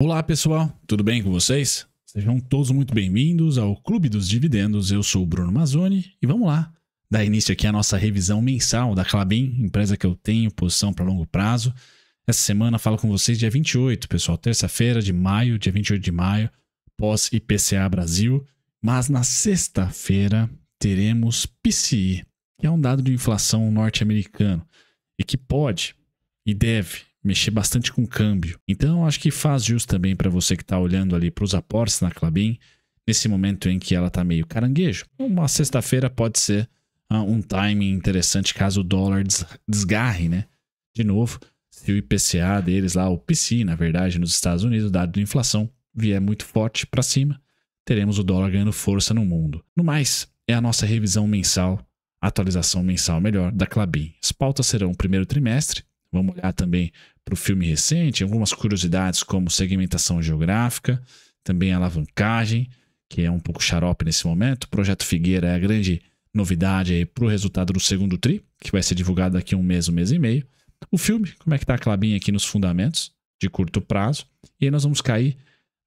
Olá pessoal, tudo bem com vocês? Sejam todos muito bem-vindos ao Clube dos Dividendos. Eu sou o Bruno Mazzoni e vamos lá dar início aqui à nossa revisão mensal da Clabin, empresa que eu tenho posição para longo prazo. Essa semana falo com vocês dia 28, pessoal, terça-feira de maio, dia 28 de maio, pós IPCA Brasil. Mas na sexta-feira teremos PCI, que é um dado de inflação norte-americano e que pode e deve mexer bastante com o câmbio. Então, acho que faz jus também para você que está olhando ali para os aportes na Clabin, nesse momento em que ela está meio caranguejo. Uma sexta-feira pode ser ah, um timing interessante caso o dólar des desgarre, né? De novo, se o IPCA deles lá, o PCI, na verdade, nos Estados Unidos, dado de inflação, vier muito forte para cima, teremos o dólar ganhando força no mundo. No mais, é a nossa revisão mensal, atualização mensal melhor, da Clabin. As pautas serão o primeiro trimestre, Vamos olhar também para o filme recente, algumas curiosidades como segmentação geográfica, também alavancagem, que é um pouco xarope nesse momento. O projeto Figueira é a grande novidade para o resultado do segundo TRI, que vai ser divulgado daqui a um mês, um mês e meio. O filme, como é que está a clabinha aqui nos fundamentos de curto prazo. E aí nós vamos cair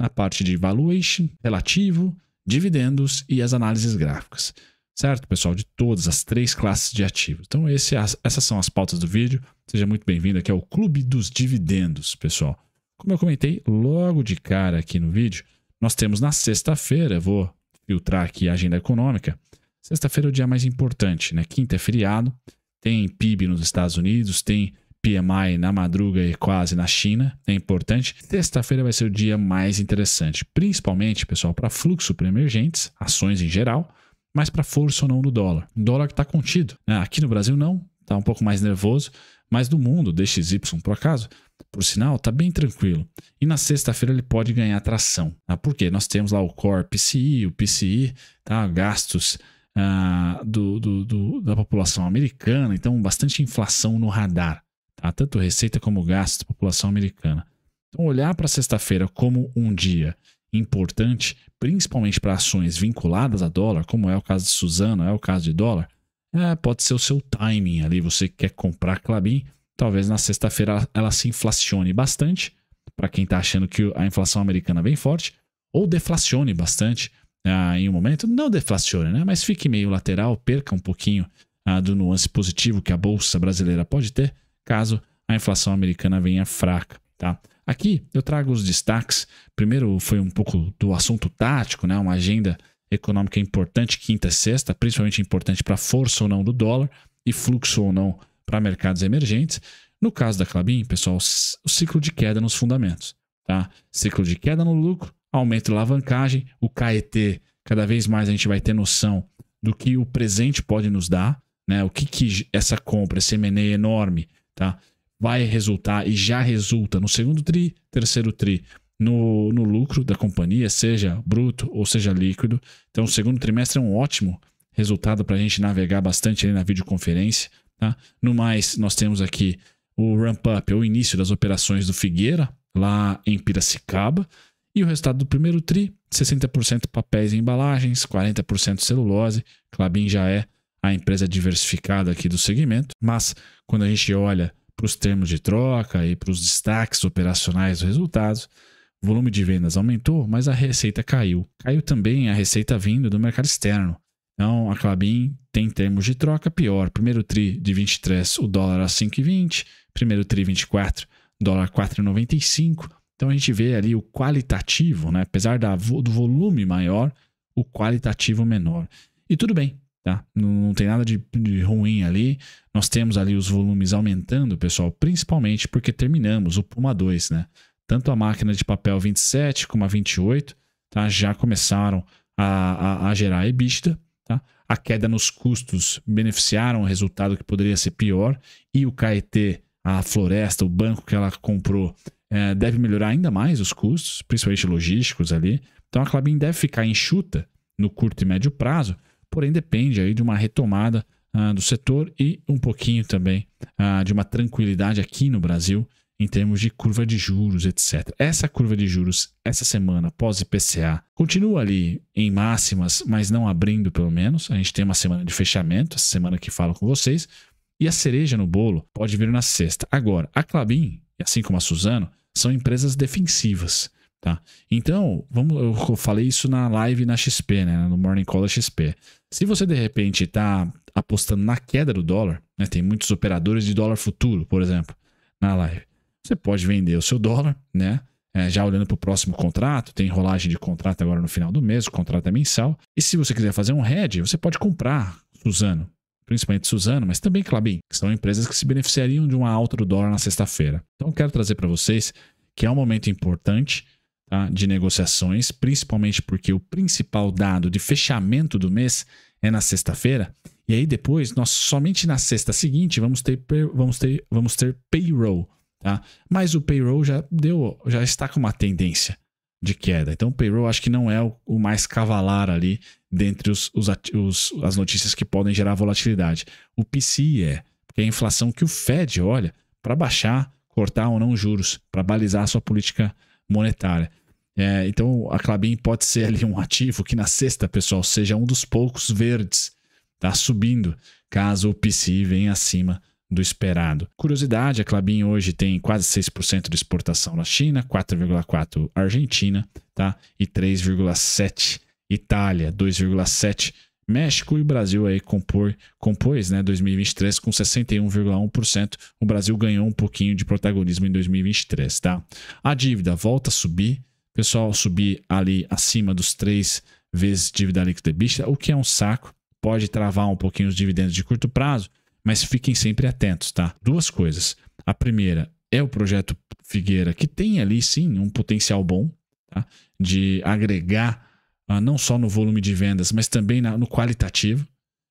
na parte de valuation, relativo, dividendos e as análises gráficas. Certo, pessoal? De todas as três classes de ativos. Então, esse, é essas são as pautas do vídeo. Seja muito bem-vindo aqui ao Clube dos Dividendos, pessoal. Como eu comentei logo de cara aqui no vídeo, nós temos na sexta-feira, vou filtrar aqui a agenda econômica. Sexta-feira é o dia mais importante, né? Quinta é feriado, tem PIB nos Estados Unidos, tem PMI na madruga e quase na China, é importante. Sexta-feira vai ser o dia mais interessante, principalmente, pessoal, para fluxo para emergentes, ações em geral mais para força ou não no dólar. O dólar que está contido. Né? Aqui no Brasil não, está um pouco mais nervoso, mas no mundo, DXY por acaso, por sinal, está bem tranquilo. E na sexta-feira ele pode ganhar tração. Tá? Por quê? Nós temos lá o Core PCI, o PCI, tá? gastos ah, do, do, do, da população americana, então bastante inflação no radar. Tá? Tanto receita como gastos da população americana. Então, olhar para sexta-feira como um dia importante, principalmente para ações vinculadas a dólar, como é o caso de Suzano, é o caso de dólar, é, pode ser o seu timing ali. Você quer comprar Clabin, talvez na sexta-feira ela se inflacione bastante, para quem está achando que a inflação americana vem é forte, ou deflacione bastante é, em um momento. Não deflacione, né? mas fique meio lateral, perca um pouquinho ah, do nuance positivo que a bolsa brasileira pode ter, caso a inflação americana venha fraca. Tá? Aqui eu trago os destaques. Primeiro foi um pouco do assunto tático, né? uma agenda econômica importante, quinta e sexta, principalmente importante para força ou não do dólar e fluxo ou não para mercados emergentes. No caso da Clabin, pessoal, o ciclo de queda nos fundamentos. Tá? Ciclo de queda no lucro, aumento da alavancagem, o KET, cada vez mais a gente vai ter noção do que o presente pode nos dar, né? o que, que essa compra, esse M&A enorme, tá? vai resultar e já resulta no segundo TRI, terceiro TRI, no, no lucro da companhia, seja bruto ou seja líquido. Então, o segundo trimestre é um ótimo resultado para a gente navegar bastante ali na videoconferência. Tá? No mais, nós temos aqui o ramp-up, é o início das operações do Figueira, lá em Piracicaba. E o resultado do primeiro TRI, 60% papéis e embalagens, 40% celulose. Clabin já é a empresa diversificada aqui do segmento, mas quando a gente olha para os termos de troca e para os destaques operacionais dos resultados. O volume de vendas aumentou, mas a receita caiu. Caiu também a receita vindo do mercado externo. Então, a Clabin tem termos de troca pior. Primeiro tri de 23, o dólar a 5,20. Primeiro tri 24, dólar 4,95. Então, a gente vê ali o qualitativo, né? apesar da, do volume maior, o qualitativo menor. E tudo bem, Tá? Não, não tem nada de, de ruim ali. Nós temos ali os volumes aumentando, pessoal, principalmente porque terminamos o Puma 2, né? Tanto a máquina de papel 27 como a 28 tá? já começaram a, a, a gerar EBITDA. Tá? A queda nos custos beneficiaram o resultado que poderia ser pior e o KET, a floresta, o banco que ela comprou, é, deve melhorar ainda mais os custos, principalmente logísticos ali. Então a Clabin deve ficar enxuta no curto e médio prazo, porém depende aí de uma retomada ah, do setor e um pouquinho também ah, de uma tranquilidade aqui no Brasil em termos de curva de juros, etc. Essa curva de juros, essa semana pós IPCA, continua ali em máximas, mas não abrindo pelo menos. A gente tem uma semana de fechamento, essa semana que falo com vocês. E a cereja no bolo pode vir na sexta. Agora, a Clabin, assim como a Suzano, são empresas defensivas. Tá? Então, vamos, eu falei isso na live na XP, né? No Morning Call da XP. Se você de repente está apostando na queda do dólar, né? Tem muitos operadores de dólar futuro, por exemplo, na live. Você pode vender o seu dólar, né? É, já olhando para o próximo contrato, tem enrolagem de contrato agora no final do mês, o contrato é mensal. E se você quiser fazer um hedge, você pode comprar Suzano, principalmente Suzano, mas também Clabin, que são empresas que se beneficiariam de uma alta do dólar na sexta-feira. Então, quero trazer para vocês que é um momento importante tá, de negociações, principalmente porque o principal dado de fechamento do mês é na sexta-feira. E aí depois, nós somente na sexta seguinte vamos ter, vamos ter, vamos ter payroll. Tá? Mas o payroll já deu, já está com uma tendência de queda. Então o payroll acho que não é o, o mais cavalar ali dentre os, os, os, as notícias que podem gerar volatilidade. O PCI é, porque é a inflação que o Fed olha para baixar, cortar ou não juros, para balizar a sua política monetária. É, então, a Clabin pode ser ali um ativo que na sexta, pessoal, seja um dos poucos verdes, tá subindo, caso o PCI venha acima do esperado. Curiosidade, a Clabin hoje tem quase 6% de exportação na China, 4,4% Argentina, tá? E 3,7% Itália, 2,7% México e Brasil aí compor, compôs né, 2023 com 61,1%. O Brasil ganhou um pouquinho de protagonismo em 2023, tá? A dívida volta a subir, pessoal subir ali acima dos três vezes dívida líquida bicha, o que é um saco, pode travar um pouquinho os dividendos de curto prazo, mas fiquem sempre atentos, tá? Duas coisas. A primeira é o projeto Figueira, que tem ali sim um potencial bom tá? de agregar ah, não só no volume de vendas, mas também na, no qualitativo,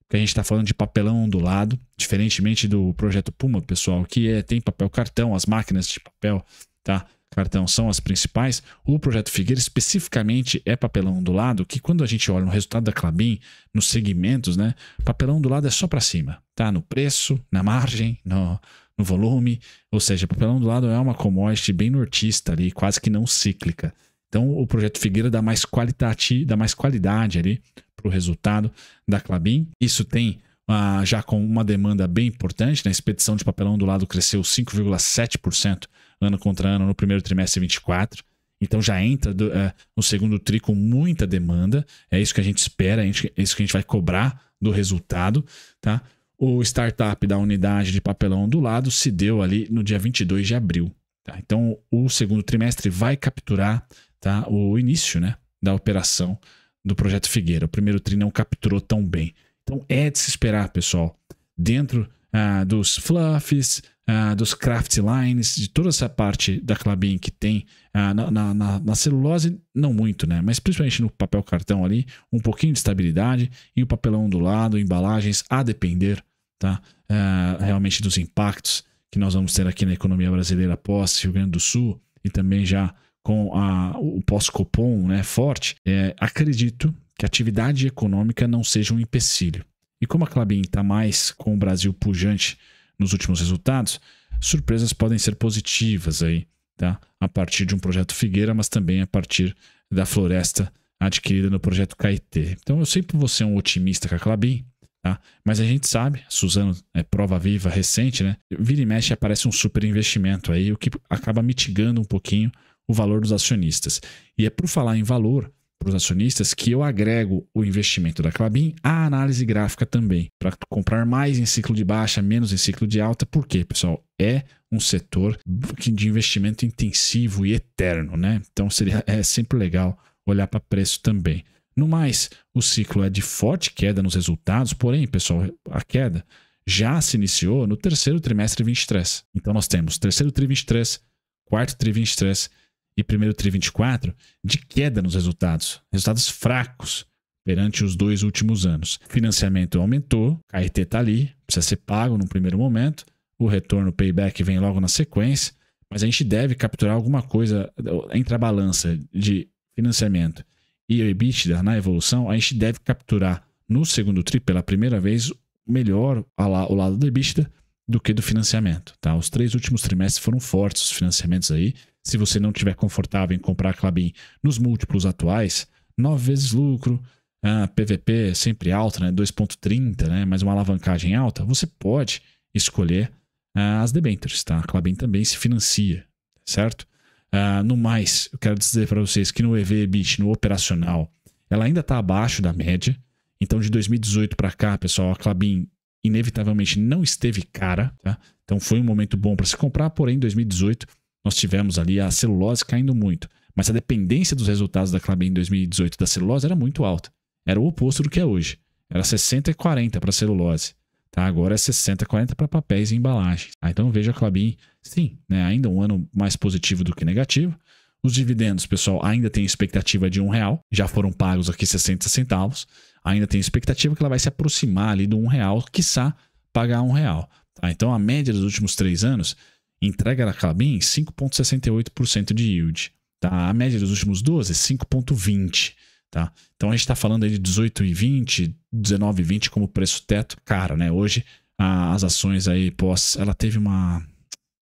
porque a gente está falando de papelão ondulado, diferentemente do projeto Puma, pessoal, que é, tem papel cartão, as máquinas de papel, tá? cartão são as principais, o projeto Figueira especificamente é papelão ondulado, que quando a gente olha o resultado da Clabin, nos segmentos, né, papelão ondulado é só para cima, tá? No preço, na margem, no, no volume, ou seja, papelão ondulado é uma commodity bem nortista ali, quase que não cíclica. Então, o projeto Figueira dá mais, qualitati, dá mais qualidade ali para o resultado da Clabin. Isso tem ah, já com uma demanda bem importante. Na né? expedição de papelão do lado cresceu 5,7% ano contra ano no primeiro trimestre 24. Então já entra do, eh, no segundo tri com muita demanda. É isso que a gente espera, é, é isso que a gente vai cobrar do resultado, tá? O startup da unidade de papelão do lado se deu ali no dia 22 de abril. Tá? Então o segundo trimestre vai capturar tá? o início né, da operação do projeto Figueira. O primeiro TRI não capturou tão bem. Então é de se esperar, pessoal, dentro ah, dos fluffs, ah, dos craft lines, de toda essa parte da Clabin que tem ah, na, na, na, na, celulose, não muito, né? Mas principalmente no papel cartão ali, um pouquinho de estabilidade e o papelão do lado, embalagens, a depender, tá? Ah, realmente dos impactos que nós vamos ter aqui na economia brasileira pós Rio Grande do Sul e também já com a, o pós-copom né, forte, é, acredito que a atividade econômica não seja um empecilho. E como a Clabin está mais com o Brasil pujante nos últimos resultados, surpresas podem ser positivas aí, tá? A partir de um projeto Figueira, mas também a partir da floresta adquirida no projeto Caetê. Então eu sei que você é um otimista com a Clabin, tá? Mas a gente sabe, Suzano é prova viva recente, né? Vira e mexe aparece um super investimento aí, o que acaba mitigando um pouquinho o valor dos acionistas. E é por falar em valor para os acionistas que eu agrego o investimento da Clabin à análise gráfica também, para comprar mais em ciclo de baixa, menos em ciclo de alta. porque pessoal? É um setor de investimento intensivo e eterno, né? Então seria é sempre legal olhar para preço também. No mais, o ciclo é de forte queda nos resultados, porém, pessoal, a queda já se iniciou no terceiro trimestre 23. Então nós temos terceiro tri 23, quarto tri 23 e primeiro TRI 24 de queda nos resultados, resultados fracos perante os dois últimos anos. Financiamento aumentou, KRT está ali, precisa ser pago no primeiro momento, o retorno payback vem logo na sequência, mas a gente deve capturar alguma coisa eh, entre a balança de financiamento e o EBITDA na evolução, a gente deve capturar no segundo TRI pela primeira vez melhor o lado do EBITDA do que do financiamento, tá? Os três últimos trimestres foram fortes os financiamentos aí. Se você não tiver confortável em comprar a Clabin nos múltiplos atuais, nove vezes lucro, ah, PVP sempre alta, né? 2.30, né? Mas uma alavancagem alta, você pode escolher ah, as debentures, tá? A Clabin também se financia, certo? Ah, no mais, eu quero dizer para vocês que no EVBIT, no operacional, ela ainda está abaixo da média. Então, de 2018 para cá, pessoal, a Clabin inevitavelmente não esteve cara, tá? Então foi um momento bom para se comprar, porém em 2018 nós tivemos ali a celulose caindo muito, mas a dependência dos resultados da Clabin em 2018 da celulose era muito alta. Era o oposto do que é hoje. Era 60 e 40 para celulose. Tá? Agora é 60 e 40 para papéis e embalagens. Ah, então veja a Clabin, sim, né? ainda um ano mais positivo do que negativo. Os dividendos, pessoal, ainda tem expectativa de um real, já foram pagos aqui 60 centavos ainda tem expectativa que ela vai se aproximar ali do um real, quiçá pagar um real. Tá? Então a média dos últimos três anos entrega da Clabin 5,68% de yield. Tá? A média dos últimos 12 é 5,20%. Tá? Então a gente está falando aí de 18,20, 19,20 como preço teto. Cara, né? Hoje a, as ações aí pós. Ela teve uma.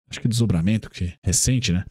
Acho que desdobramento que recente, né?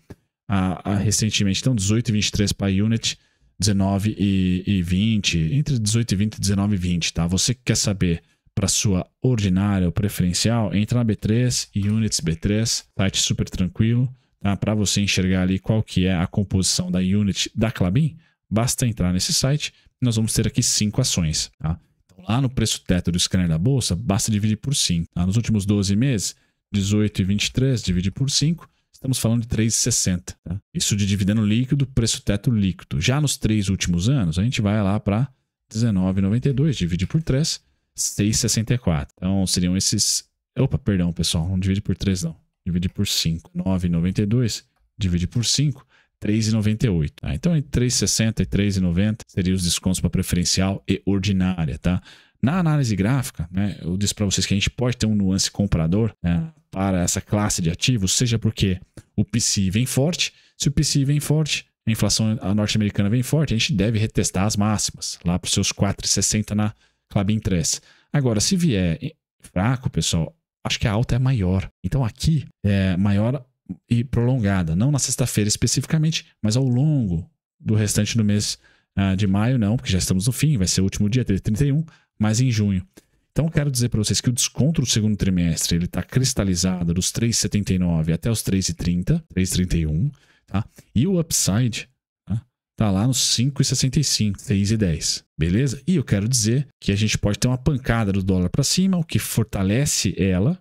A, a, recentemente, então 18,23 para a unit 19 e, e 20, entre 18 e 20, 19 e 20, tá? Você quer saber para sua ordinária ou preferencial, entra na B3 e Units B3, site super tranquilo, tá? Para você enxergar ali qual que é a composição da Unit da Clabin, basta entrar nesse site nós vamos ter aqui cinco ações, tá? Então, lá no preço teto do scanner da bolsa, basta dividir por 5. Tá? Nos últimos 12 meses, 18 e 23 divide por 5, estamos falando de 3,60. Tá? Isso de dividendo líquido, preço teto líquido. Já nos três últimos anos, a gente vai lá para 19,92, divide por 3, 6,64. Então seriam esses. Opa, perdão, pessoal, não divide por 3, não. Divide por 5. 9,92, divide por 5. 3,98. Tá? Então, entre 3,60 e 3,90 seriam os descontos para preferencial e ordinária, tá? Na análise gráfica, né, eu disse para vocês que a gente pode ter um nuance comprador né, ah. para essa classe de ativos, seja porque o PCI vem forte, se o PCI vem forte, a inflação norte-americana vem forte, a gente deve retestar as máximas lá para os seus 4,60 na Clabin 3. Agora, se vier fraco, pessoal, acho que a alta é maior. Então aqui é maior e prolongada, não na sexta-feira especificamente, mas ao longo do restante do mês ah, de maio, não, porque já estamos no fim, vai ser o último dia, 31, mas em junho. Então quero dizer para vocês que o desconto do segundo trimestre ele está cristalizado dos 3,79 até os 3,30, 3,31, tá? E o upside tá, tá lá nos 5,65, 6,10, beleza? E eu quero dizer que a gente pode ter uma pancada do dólar para cima, o que fortalece ela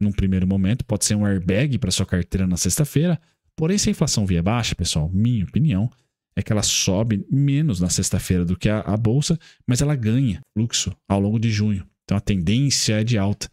num primeiro momento, pode ser um airbag para sua carteira na sexta-feira. Porém, se a inflação vier baixa, pessoal, minha opinião, é que ela sobe menos na sexta-feira do que a, a bolsa, mas ela ganha fluxo ao longo de junho. Então a tendência é de alta,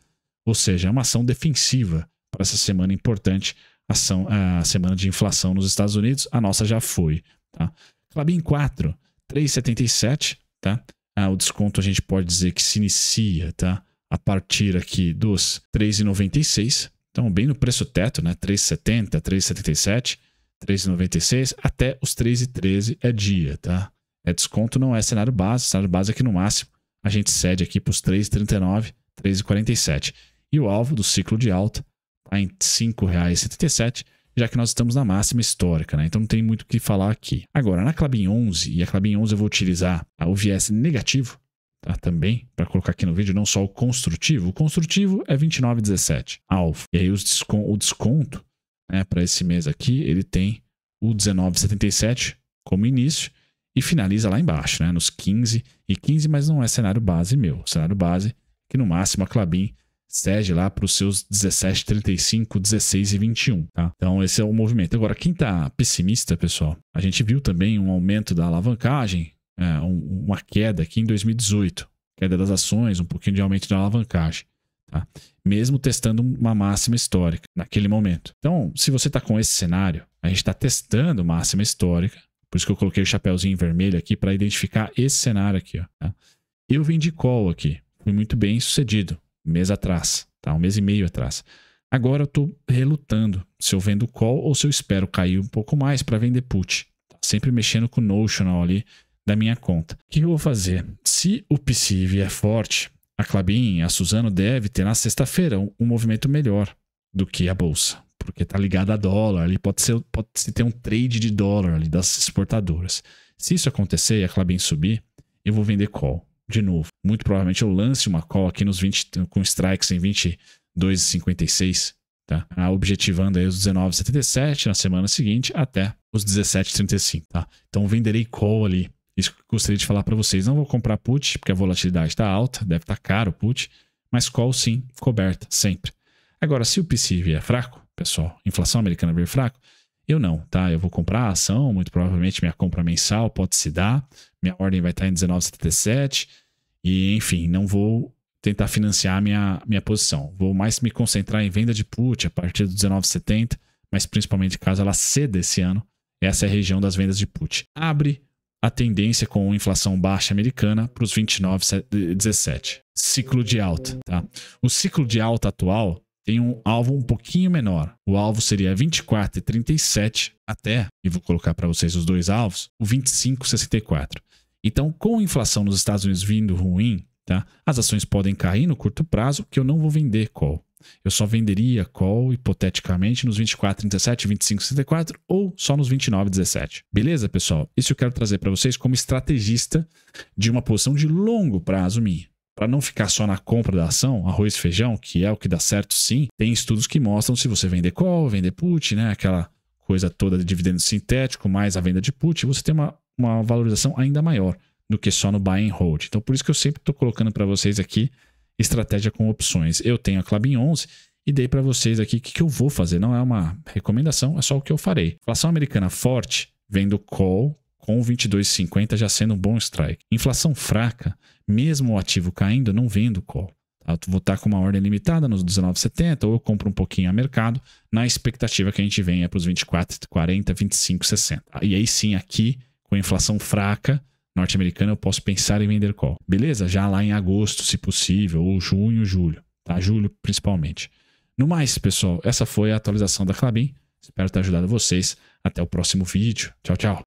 ou seja, é uma ação defensiva para essa semana importante, ação, a semana de inflação nos Estados Unidos. A nossa já foi. Tá? Clabin 4, 3,77. Tá? Ah, o desconto a gente pode dizer que se inicia tá? a partir aqui dos 3,96. Então, bem no preço teto, né? 3,70, 3,77. 3,96 até os 3,13 é dia, tá? É desconto, não é cenário base. Cenário base aqui é no máximo a gente cede aqui para os 3,39, 3,47. E o alvo do ciclo de alta está em R$ 5,77, já que nós estamos na máxima histórica, né? Então não tem muito o que falar aqui. Agora, na Clabin 11, e a Clabin 11 eu vou utilizar tá? o viés negativo, tá? Também, para colocar aqui no vídeo, não só o construtivo. O construtivo é 29,17, alvo. E aí os descon o desconto né, para esse mês aqui, ele tem o 19,77 como início e finaliza lá embaixo, né, nos 15 e 15, mas não é cenário base meu. Cenário base que no máximo a Clabin cede lá para os seus 1735, 16 e 21, tá? Então esse é o movimento. Agora, quem está pessimista, pessoal, a gente viu também um aumento da alavancagem, é, um, uma queda aqui em 2018, queda das ações, um pouquinho de aumento da alavancagem. Tá? Mesmo testando uma máxima histórica naquele momento. Então, se você está com esse cenário, a gente está testando máxima histórica. Por isso que eu coloquei o chapéuzinho vermelho aqui para identificar esse cenário aqui. Ó, tá? Eu vendi call aqui. Fui muito bem sucedido. Um mês atrás. Tá? Um mês e meio atrás. Agora eu estou relutando se eu vendo call ou se eu espero cair um pouco mais para vender put. Tá? Sempre mexendo com o notional ali da minha conta. O que eu vou fazer? Se o PCI vier é forte, a Clabin, a Suzano deve ter na sexta-feira um, um, movimento melhor do que a bolsa, porque está ligada a dólar, ali pode ser pode se ter um trade de dólar ali das exportadoras. Se isso acontecer e a Clabin subir, eu vou vender call de novo. Muito provavelmente eu lance uma call aqui nos 20 com strikes em 22,56, tá? Ah, objetivando aí os 19,77 na semana seguinte até os 17,35, tá? Então venderei call ali isso que eu gostaria de falar para vocês. Não vou comprar put, porque a volatilidade está alta, deve estar tá caro o put, mas call sim, coberta, sempre. Agora, se o PC vier fraco, pessoal, inflação americana vir fraco, eu não, tá? Eu vou comprar a ação, muito provavelmente minha compra mensal pode se dar, minha ordem vai estar tá em 19,77 e, enfim, não vou tentar financiar minha, minha posição. Vou mais me concentrar em venda de put a partir do 19,70, mas principalmente caso ela ceda esse ano, essa é a região das vendas de put. Abre a tendência com inflação baixa americana para os 29,17. Ciclo de alta, tá? O ciclo de alta atual tem um alvo um pouquinho menor. O alvo seria 24,37 e até, e vou colocar para vocês os dois alvos, o 25,64. Então, com a inflação nos Estados Unidos vindo ruim, tá? As ações podem cair no curto prazo, que eu não vou vender call eu só venderia call, hipoteticamente, nos 24, 37, 25, 64 ou só nos 29, 17. Beleza, pessoal? Isso eu quero trazer para vocês como estrategista de uma posição de longo prazo minha para não ficar só na compra da ação, arroz e feijão, que é o que dá certo sim, tem estudos que mostram se você vender call, vender put, né, aquela coisa toda de dividendo sintético, mais a venda de put, você tem uma, uma valorização ainda maior do que só no buy and hold. Então, por isso que eu sempre estou colocando para vocês aqui estratégia com opções. Eu tenho a Clabin 11 e dei para vocês aqui o que, que, eu vou fazer. Não é uma recomendação, é só o que eu farei. Inflação americana forte, vendo call com 22,50 já sendo um bom strike. Inflação fraca, mesmo o ativo caindo, não vendo call. Tá? Eu vou estar tá com uma ordem limitada nos 19,70 ou eu compro um pouquinho a mercado na expectativa que a gente venha para os 24,40, 25,60. E aí sim, aqui com inflação fraca, norte-americana, eu posso pensar em vender call. Beleza? Já lá em agosto, se possível, ou junho, julho. Tá? Julho, principalmente. No mais, pessoal, essa foi a atualização da Clabin. Espero ter ajudado vocês. Até o próximo vídeo. Tchau, tchau.